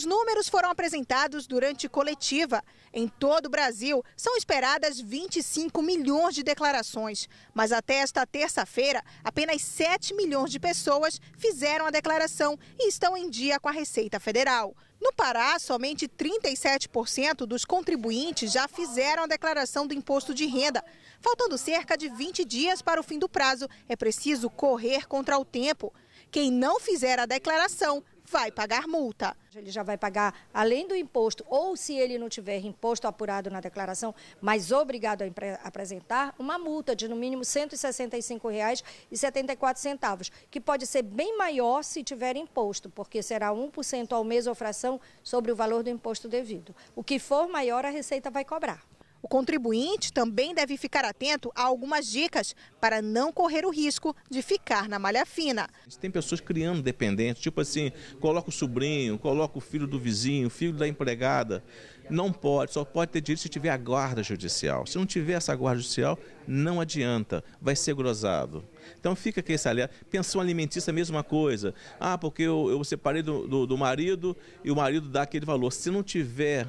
Os números foram apresentados durante coletiva. Em todo o Brasil, são esperadas 25 milhões de declarações. Mas até esta terça-feira, apenas 7 milhões de pessoas fizeram a declaração e estão em dia com a Receita Federal. No Pará, somente 37% dos contribuintes já fizeram a declaração do imposto de renda. Faltando cerca de 20 dias para o fim do prazo, é preciso correr contra o tempo. Quem não fizer a declaração vai pagar multa. Ele já vai pagar além do imposto, ou se ele não tiver imposto apurado na declaração, mas obrigado a apresentar, uma multa de no mínimo R$ 165,74, que pode ser bem maior se tiver imposto, porque será 1% ao mês ou fração sobre o valor do imposto devido. O que for maior, a Receita vai cobrar. O contribuinte também deve ficar atento a algumas dicas para não correr o risco de ficar na malha fina. Tem pessoas criando dependentes, tipo assim, coloca o sobrinho, coloca o filho do vizinho, o filho da empregada. Não pode, só pode ter direito se tiver a guarda judicial. Se não tiver essa guarda judicial, não adianta, vai ser grosado. Então fica aqui esse alerta. Pensão alimentícia, a mesma coisa. Ah, porque eu, eu separei do, do, do marido e o marido dá aquele valor. Se não tiver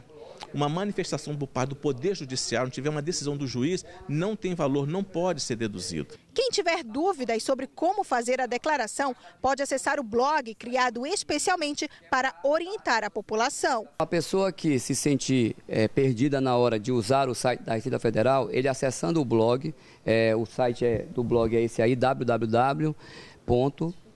uma manifestação por parte do Poder Judiciário, não tiver uma decisão do juiz, não tem valor, não pode ser deduzido. Quem tiver dúvidas sobre como fazer a declaração, pode acessar o blog criado especialmente para orientar a população. A pessoa que se sentir é, perdida na hora de usar o site da Receita Federal, ele acessando o blog, é, o site é, do blog é esse aí, www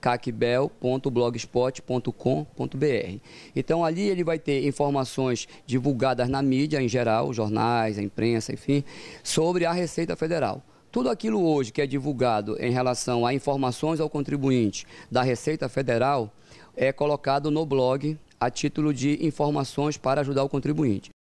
cacbel.blogspot.com.br. Então ali ele vai ter informações divulgadas na mídia em geral, jornais, a imprensa, enfim, sobre a Receita Federal. Tudo aquilo hoje que é divulgado em relação a informações ao contribuinte da Receita Federal é colocado no blog a título de informações para ajudar o contribuinte.